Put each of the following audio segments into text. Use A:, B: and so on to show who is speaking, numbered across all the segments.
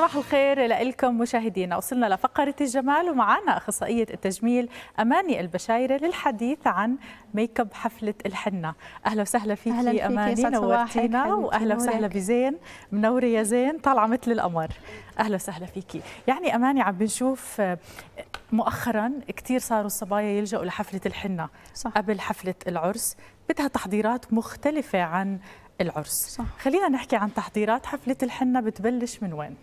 A: صباح الخير لكم مشاهدينا وصلنا لفقرة الجمال ومعنا أخصائية التجميل أماني البشايرة للحديث عن ميك اب حفلة الحنة أهلا وسهلا فيك أهلا فيكي أماني نورتينا وأهلا وسهلا بزين منورة يا زين طالعة مثل القمر أهلا وسهلا فيكي يعني أماني عم بنشوف آه، مؤخرا كثير صاروا الصبايا يلجأوا لحفلة الحنة صح. قبل حفلة العرس بدها تحضيرات مختلفة عن العرس صح. خلينا نحكي عن تحضيرات حفلة الحنة بتبلش من وين؟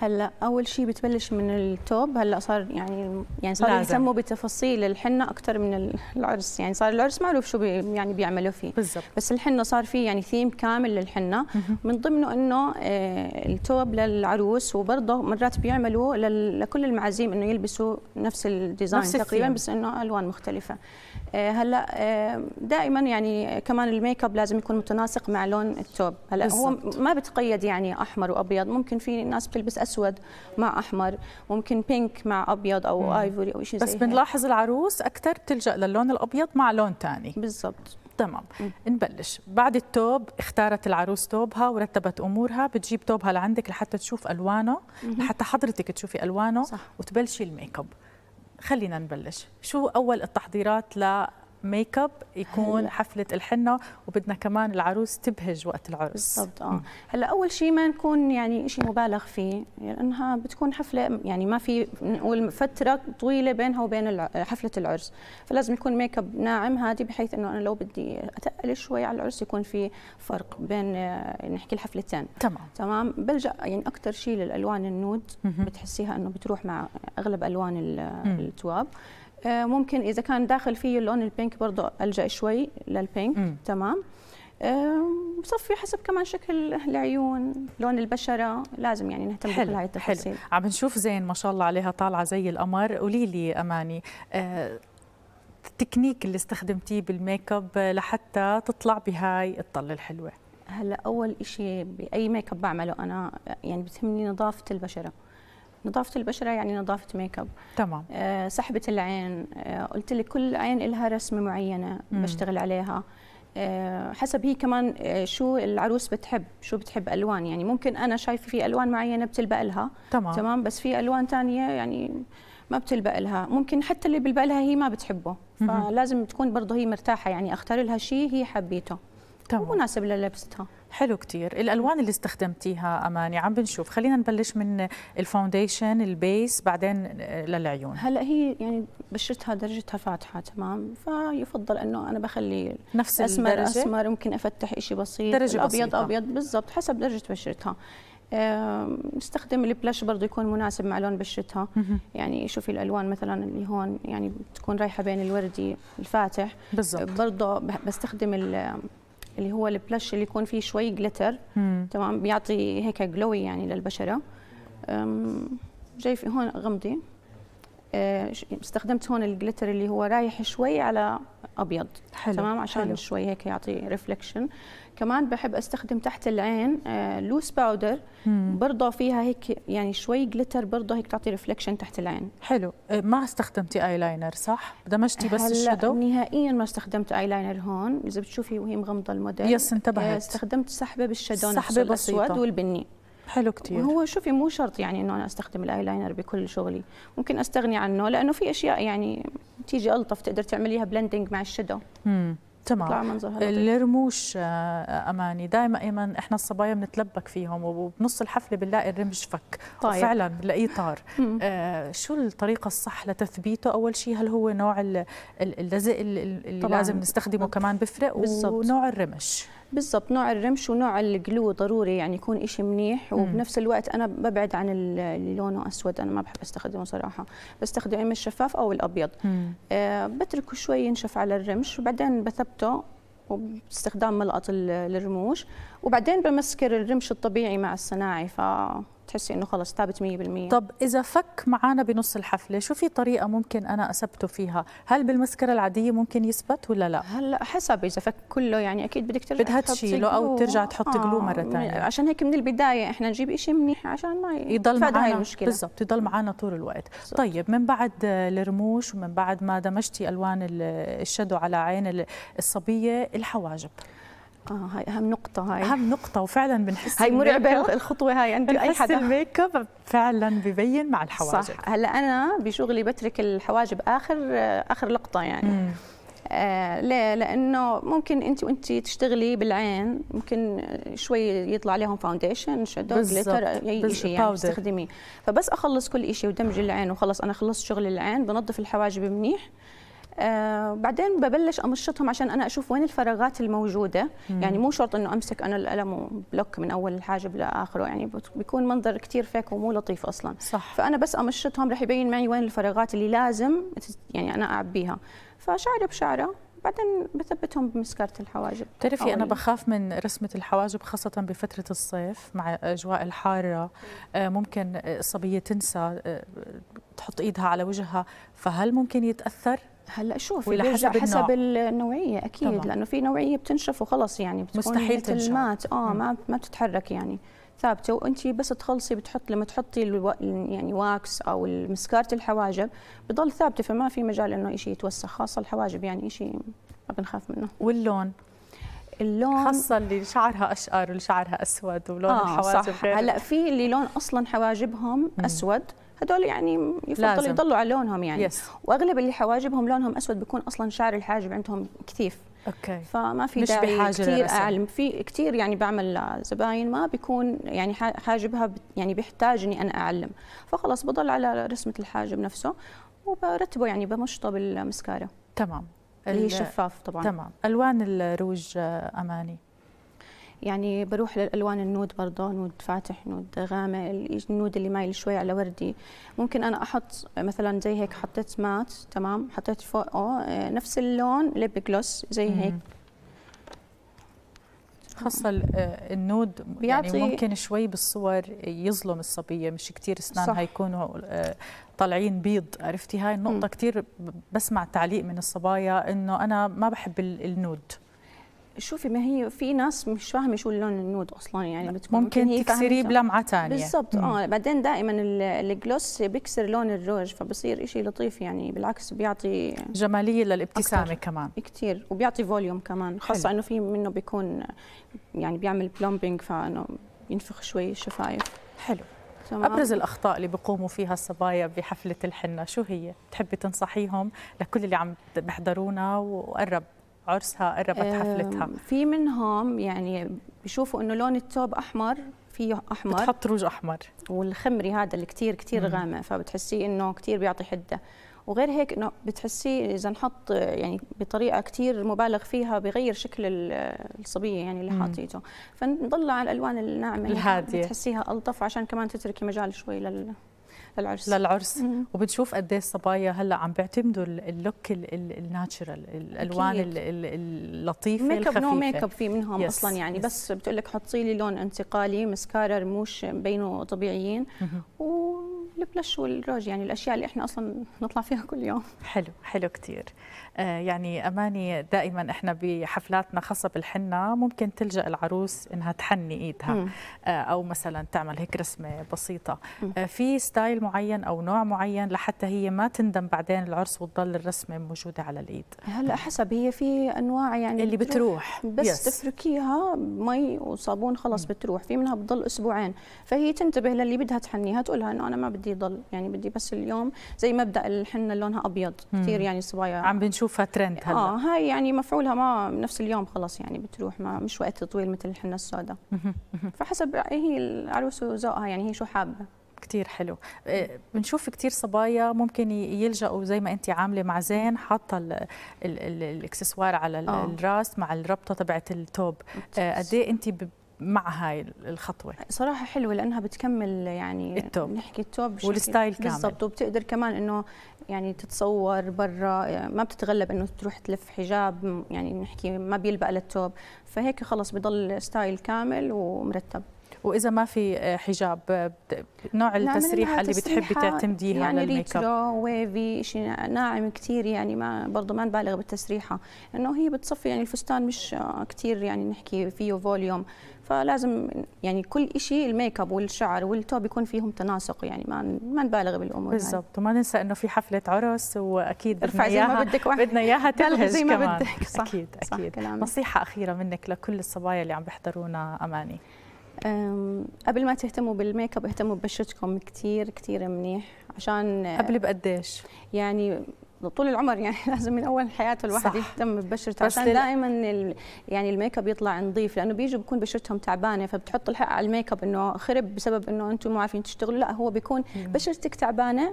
B: هلا اول شيء بتبلش من التوب هلا صار يعني يعني صار يسموا بتفاصيل الحنه اكثر من العرس يعني صار العرس معروف شو بي يعني بيعملوا فيه بالزبط. بس الحنه صار فيه يعني ثيم كامل للحنه من ضمنه انه آه، التوب للعروس وبرضه مرات بيعملوا لكل المعازيم انه يلبسوا نفس الديزاين نفس تقريبا بس انه الوان مختلفه آه، هلا آه، دائما يعني كمان الميك اب لازم يكون متناسق مع لون التوب هلا بالزبط. هو ما بتقيد يعني احمر وابيض ممكن في ناس بتلبس اسود مع احمر ممكن بينك مع ابيض او مم. ايفوري او شيء زي بس بنلاحظ
A: العروس اكثر بتلجا للون الابيض مع لون ثاني بالضبط تمام نبلش بعد التوب اختارت العروس توبها ورتبت امورها بتجيب توبها لعندك لحتى تشوف الوانه مم. لحتى حضرتك تشوفي الوانه صح. وتبلشي الميك اب خلينا نبلش شو اول التحضيرات ميك اب يكون هل... حفله الحنه وبدنا كمان العروس تبهج وقت العرس بالضبط اه هلا اول شيء ما نكون يعني شيء مبالغ
B: فيه لانها يعني بتكون حفله يعني ما في نقول فتره طويله بينها وبين حفله العرس فلازم يكون ميك اب ناعم هادي بحيث انه انا لو بدي اتقل شوي على العرس يكون في فرق بين آه، نحكي الحفلتين تمام تمام بلجا يعني اكثر شيء للالوان النود بتحسيها انه بتروح مع اغلب الوان التواب آه، ممكن اذا كان داخل فيه اللون البينك برضه الجا شوي للبينك م. تمام بصفي آه، حسب كمان شكل العيون لون البشره لازم يعني
A: نهتم بكل هاي التفاصيل حلو. عم نشوف زين ما شاء الله عليها طالعه زي القمر قولي لي اماني أه التكنيك اللي استخدمتيه بالميك اب لحتى تطلع بهاي الطله الحلوه
B: هلا اول شيء باي ميك اب بعمله انا يعني بتهمني نظافه البشره نظافه البشره يعني نظافه ميك اب تمام آه سحبه العين آه قلت لك كل عين لها رسمه معينه مم. بشتغل عليها آه حسب هي كمان آه شو العروس بتحب شو بتحب الوان يعني ممكن انا شايفه في الوان معينه بتلبق لها تمام تمام بس في الوان ثانيه يعني ما بتلبق لها ممكن حتى اللي بيلبق لها هي ما بتحبه فلازم تكون برضه هي مرتاحه يعني اختار لها شيء هي حبيته
A: تمام ومناسب للبستها حلو كتير الالوان اللي استخدمتيها اماني عم بنشوف خلينا نبلش من الفاونديشن البيس بعدين للعيون هلا هي يعني بشرتها درجتها فاتحه تمام فيفضل انه انا بخلي نفس أسمر الدرجة. اسمر
B: ممكن افتح شيء بسيط درجة ابيض بسيطة. ابيض بالضبط حسب درجه بشرتها نستخدم البلاش برضه يكون مناسب مع لون بشرتها يعني شوفي الالوان مثلا اللي هون يعني بتكون رايحه بين الوردي الفاتح بالضبط برضه بستخدم اللي هو البلاش اللي يكون فيه شوي جلتر تمام بيعطي هيك جلوي يعني للبشره جاي في هون غمضي آه، استخدمت هون الجلتر اللي هو رايح شوي على ابيض حلو. تمام عشان حلو. شوي هيك يعطي ريفلكشن كمان بحب استخدم تحت العين لوس آه، باودر برضه فيها هيك يعني شوي جلتر برضه هيك تعطي ريفلكشن تحت العين حلو آه، ما استخدمتي اي لاينر صح دمجتي بس الشادو نهائيا ما استخدمت اي لاينر هون اذا بتشوفي وهي مغمضه الموديل يس انتبهت استخدمت سحبه بالشادو سحبه الاسود والبني
A: حلو كتير هو شوفي
B: مو شرط يعني انه انا استخدم الاي لاينر بكل شغلي ممكن استغني عنه لانه في اشياء يعني تيجي الطف تقدر تعمليها بلندنج مع الشدو
A: تمام الرموش آه، آه، اماني دائما ايمن احنا الصبايا بنتلبك فيهم وبنص الحفله بنلاقي الرمش فك طيب. فعلا بنلاقيه طار آه شو الطريقه الصح لتثبيته اول شيء هل هو نوع اللزق اللي طبعاً. لازم نستخدمه كمان بيفرق ونوع الرمش بالضبط نوع الرمش ونوع الجلو ضروري
B: يعني يكون إشي منيح وبنفس الوقت أنا ببعد عن اللي لونه أسود أنا ما بحب أستخدمه صراحة بستخدم إما الشفاف أو الأبيض آه بتركه شوي ينشف على الرمش وبعدين بثبته وباستخدام ملقط الرموش وبعدين بمسكر الرمش الطبيعي مع الصناعي ف تحسي
A: انه خلص ثابت 100% طب اذا فك معانا بنص الحفله شو في طريقه ممكن انا اثبته فيها هل بالمسكره العاديه ممكن يثبت ولا لا هلا حسب اذا فك كله يعني اكيد بدك ترجع بدها تشيله او ترجع تحط آه جلو مره ثانيه عشان
B: هيك من البدايه احنا نجيب شيء منيح عشان ما
A: يضل معنا المشكله بالضبط يضل معنا طول الوقت بالزبط. طيب من بعد الرموش ومن بعد ما دمجتي الوان الشدو على عين الصبيه الحواجب اه هاي اهم نقطة هاي اهم نقطة وفعلا بنحس هاي مرعبة الخطوة هاي عند اي حدا الميك اب فعلا ببين مع الحواجب صح هلا انا بشغلي بترك الحواجب اخر اخر لقطة يعني
B: آه ليه؟ لانه ممكن انت وانت تشتغلي بالعين ممكن شوي يطلع عليهم فاونديشن شادو جليتر اي شيء يعني تستخدميه فبس اخلص كل شيء ودمج العين وخلص انا خلصت شغل العين بنظف الحواجب منيح آه، بعدين ببلش امشطهم عشان انا اشوف وين الفراغات الموجوده مم. يعني مو شرط انه امسك انا القلم وبلوك من اول الحاجب لاخره يعني بيكون منظر كثير فيك ومو لطيف اصلا صح. فانا بس امشطهم رح يبين معي وين الفراغات اللي لازم يعني انا اعبيها فشعره بشعره بعدين بثبتهم بمسكرة الحواجب بتعرفي أنا بخاف
A: من رسمة الحواجب خاصة بفترة الصيف مع أجواء الحارة آه، ممكن الصبية تنسى آه، تحط إيدها على وجهها فهل ممكن يتأثر هلا شوف حسب, حسب
B: النوعيه اكيد طبعا. لانه في نوعيه بتنشف وخلص يعني بتكون مستحيل تنشف اه ما ما بتتحرك يعني ثابته وانت بس تخلصي بتحط لما تحطي الو... يعني واكس او مسكاره الحواجب بضل ثابته فما في مجال انه شيء يتوسخ خاصه الحواجب يعني شيء ما بنخاف منه واللون
A: اللون خاصه اللي شعرها اشقر واللي شعرها اسود ولون آه الحواجب صح. هلا في اللي لون اصلا
B: حواجبهم مم. اسود هدول يعني يفضل لازم. يضلوا
A: على لونهم يعني يس.
B: واغلب اللي حواجبهم لونهم اسود بيكون اصلا شعر الحاجب عندهم كثيف اوكي فما في داعي كثير اعلم في كثير يعني بعمل زباين ما بيكون يعني حاجبها يعني بيحتاج اني انا اعلم فخلص بضل على رسمه الحاجب نفسه وبرتبه يعني بمشطه بالمسكاره
A: تمام اللي هي شفاف طبعا تمام الوان الروج اماني
B: يعني بروح للالوان النود برضه نود فاتح نود غامق النود اللي مايل شوي على وردي ممكن انا احط مثلا زي هيك حطيت مات تمام حطيت فوقه آه، نفس اللون ليب جلوس زي هيك
A: خاصه النود يعني ممكن شوي بالصور يظلم الصبيه مش كثير اسنانها يكونوا آه، طالعين بيض عرفتي هاي النقطه كثير بسمع تعليق من الصبايا انه انا ما بحب النود شوفي ما هي
B: في ناس مش فاهمه شو اللون النود اصلا يعني بتكون ممكن, ممكن تكسريه بلمعه ثانيه بالضبط اه بعدين دائما الجلوس بيكسر لون الروج فبصير شيء لطيف يعني بالعكس بيعطي جماليه للابتسامه كمان كثير وبيعطي فوليوم كمان خاصه انه في منه بيكون يعني بيعمل بلومبينج فانه ينفخ شوي الشفايف حلو
A: تمام. ابرز الاخطاء اللي بيقوموا فيها الصبايا بحفله الحنه شو هي بتحبي تنصحيهم لكل اللي عم بيحضرونا وقرب عرسها قربت حفلتها في منهم
B: يعني بيشوفوا انه لون الثوب احمر فيه احمر بتحط روج احمر والخمري هذا اللي كثير كثير غامق فبتحسيه انه كثير بيعطي حده وغير هيك انه بتحسيه اذا نحط يعني بطريقه كثير مبالغ فيها بغير شكل الصبيه يعني اللي حاطيته فنضل على الالوان الناعمه الهاديه بتحسيها الطف عشان كمان تتركي مجال شوي لل للعرس للعرس
A: وبنشوف قد ايه الصبايا هلا عم بيعتمدوا اللوك الناتشرال الالوان اللطيفه ميك اب نو ميك اب في
B: منهم yes. اصلا يعني yes. بس بتقول لك حطي لي لون انتقالي مسكارا رموش بينه طبيعيين والبلش والروج يعني الاشياء اللي احنا اصلا نطلع فيها كل يوم
A: حلو حلو كثير آه، يعني اماني دائما احنا بحفلاتنا خاصه بالحنه ممكن تلجا العروس انها تحني ايدها آه، او مثلا تعمل هيك رسمه بسيطه آه، في ستايل ستايل معين او نوع معين لحتى هي ما تندم بعدين العرس وتضل الرسمه موجوده على الايد هلا
B: حسب هي في انواع يعني اللي بتروح, بتروح. بس يس. تفركيها مي وصابون خلص mm. بتروح في منها بتضل اسبوعين فهي تنتبه للي بدها تحنيها تقولها انه انا ما بدي ضل يعني بدي بس اليوم زي مبدا الحنه لونها ابيض mm. كثير يعني صبايا
A: عم بنشوفها ترند هلا اه
B: هاي يعني مفعولها ما نفس اليوم خلص يعني بتروح ما مش
A: وقت طويل مثل الحنه السوداء فحسب هي العروس وذوقها يعني هي شو حابه كتير حلو آه، بنشوف كتير صبايا ممكن يلجأوا زي ما انت عامله مع زين حاطه الاكسسوار على آه. الراس مع الربطه تبعت التوب آه، قد ايه انت مع هاي الخطوه
B: صراحه حلوه لانها بتكمل يعني التوب
A: نحكي التوب والستايل كامل بالضبط
B: وبتقدر كمان انه يعني تتصور برا ما بتتغلب انه تروح تلف حجاب يعني نحكي ما بيلبق للتوب فهيك خلص بضل ستايل كامل ومرتب واذا ما في آه، حجاب آه،
A: نوع التسريحه اللي بتحبي تعتمديها يعني على الميك اب
B: ويفي شيء ناعم كثير يعني ما برضه ما نبالغ بالتسريحه انه هي بتصفي يعني الفستان مش آه، كثير يعني نحكي فيه فوليوم فلازم يعني كل شيء الميك اب والشعر والتوب يكون فيهم
A: تناسق يعني ما ما نبالغ بالامور بالضبط وما ننسى انه في حفله عرس واكيد بدنا زي ما بدك واحد. بدنا اياها تلهج زي ما كمان. بدك صح اكيد اكيد صح نصيحه اخيره منك لكل الصبايا اللي عم بيحضرونا اماني قبل ما تهتموا بالميك اب اهتموا
B: ببشرتكم كثير كثير منيح عشان آه، قبل بقديش؟ يعني طول العمر يعني لازم من اول حياته الواحد صح. يهتم ببشرته عشان دائما يعني الميك اب يطلع نظيف لانه بيجوا بكون بشرتهم تعبانه فبتحط الحق على الميك اب انه خرب بسبب انه انتم ما عارفين تشتغلوا لا هو بيكون بشرتك تعبانه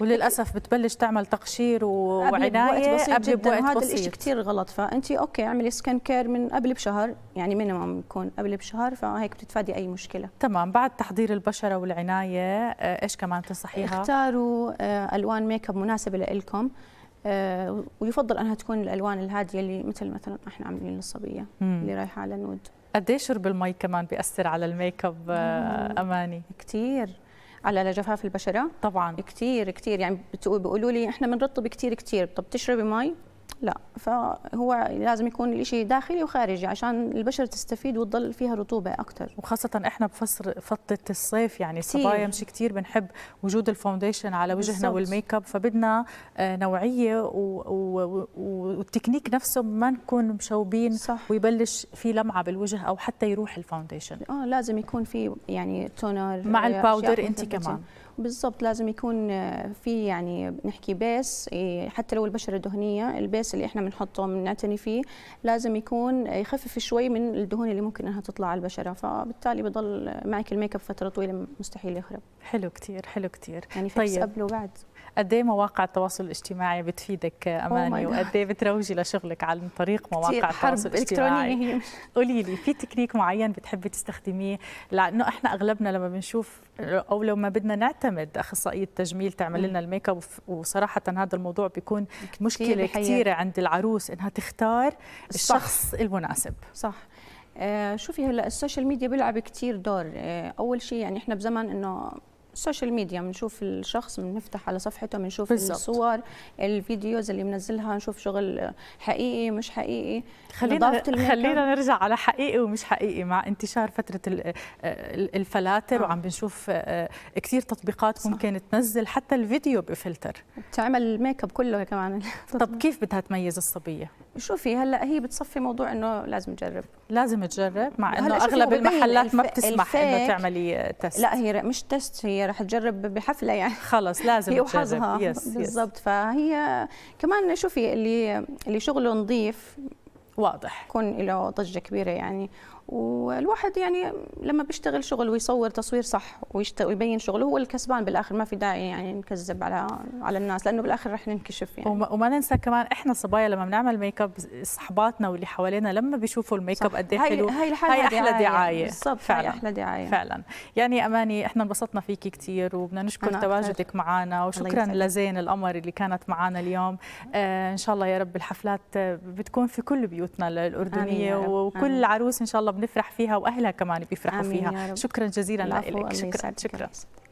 A: وللاسف بتبلش تعمل تقشير وعنايه بسيط قبل جدا بوقت هذا الشيء
B: كثير غلط فانت اوكي اعملي سكن كير من قبل بشهر يعني مينيمم يكون قبل بشهر فهيك بتتفادي اي مشكله
A: تمام بعد تحضير البشره والعنايه آه، ايش كمان تنصحيها
B: اختاروا آه، الوان ميك اب مناسبه لكم آه، ويفضل انها تكون الالوان الهاديه اللي مثل مثلا احنا عاملين للصبيه اللي رايحه
A: على النود قد شرب المي كمان بياثر على الميك اب اماني كثير
B: على جفاف البشره طبعا كثير كثير يعني بيقولوا لي احنا بنرطب كثير كثير طب تشربي مي لا فهو لازم يكون الإشي داخلي وخارجي عشان
A: البشرة تستفيد وتضل فيها رطوبة أكثر وخاصة إحنا بفصل فترة الصيف يعني الصبايا مش كتير بنحب وجود الفاونديشن على وجهنا والميك اب فبدنا آه، نوعية و... و... والتكنيك نفسه ما نكون مشوبين صح. ويبلش في لمعة بالوجه أو حتى يروح الفاونديشن
B: آه لازم يكون في يعني تونر
A: مع آه، الباودر أنت كمان
B: بالضبط لازم يكون آه، في يعني نحكي بيس إيه، حتى لو البشره دهنيه البيس اللي احنا بنحطه بنعتني فيه لازم يكون آه، يخفف شوي من الدهون اللي ممكن انها تطلع على البشره فبالتالي بضل معك الميك اب فتره طويله مستحيل يخرب
A: حلو كثير حلو كثير يعني فيكس طيب. قبل وبعد قد ايه مواقع التواصل الاجتماعي بتفيدك oh اماني oh وقد ايه بتروجي لشغلك عن طريق مواقع التواصل الاجتماعي قولي لي في تكنيك معين بتحبي تستخدميه لانه احنا اغلبنا لما بنشوف او لما بدنا نعتمد اخصائيه تجميل تعمل لنا الميك اب وصراحه هذا الموضوع بيكون كتير مشكله كثيره عند العروس انها تختار الشخص المناسب صح
B: آه شوفي هلا السوشيال ميديا بيلعب كتير دور آه اول شيء يعني احنا بزمن انه السوشيال ميديا بنشوف الشخص بنفتح على صفحته بنشوف الصور الفيديوز اللي منزلها نشوف شغل حقيقي مش حقيقي خلينا خلينا نرجع على
A: حقيقي ومش حقيقي مع انتشار فتره الفلاتر آه. وعم بنشوف آه، كثير تطبيقات صح. ممكن تنزل حتى الفيديو بفلتر
B: بتعمل الميك اب كله كمان
A: طب كيف بدها تميز الصبيه
B: شوفي هلا هي بتصفي موضوع انه لازم تجرب لازم تجرب مع انه اغلب المحلات ما بتسمح انه
A: تعملي تست لا هي مش تست
B: هي رح تجرب بحفله يعني
A: خلص لازم هي وحظها بالضبط
B: فهي كمان شوفي اللي اللي شغله نظيف واضح يكون له ضجه كبيره يعني والواحد يعني لما بيشتغل شغل ويصور تصوير صح ويبين
A: شغله هو الكسبان بالاخر ما في داعي يعني نكذب على على الناس لانه بالاخر رح ننكشف يعني وما, وما ننسى كمان احنا صبايا لما بنعمل ميك اب صحباتنا واللي حوالينا لما بيشوفوا الميك اب قد ايه حلو هاي, هاي احلى دعايه بالضبط فعلا هاي احلى دعايه فعلا يعني اماني احنا انبسطنا فيكي كثير وبدنا نشكر تواجدك معنا وشكرا لزين القمر اللي كانت معنا اليوم آه ان شاء الله يا رب الحفلات بتكون في كل بيوتنا الاردنيه وكل عروس ان شاء الله وبنفرح فيها واهلها كمان بيفرحوا فيها شكرا جزيلا لك شكرا شكرا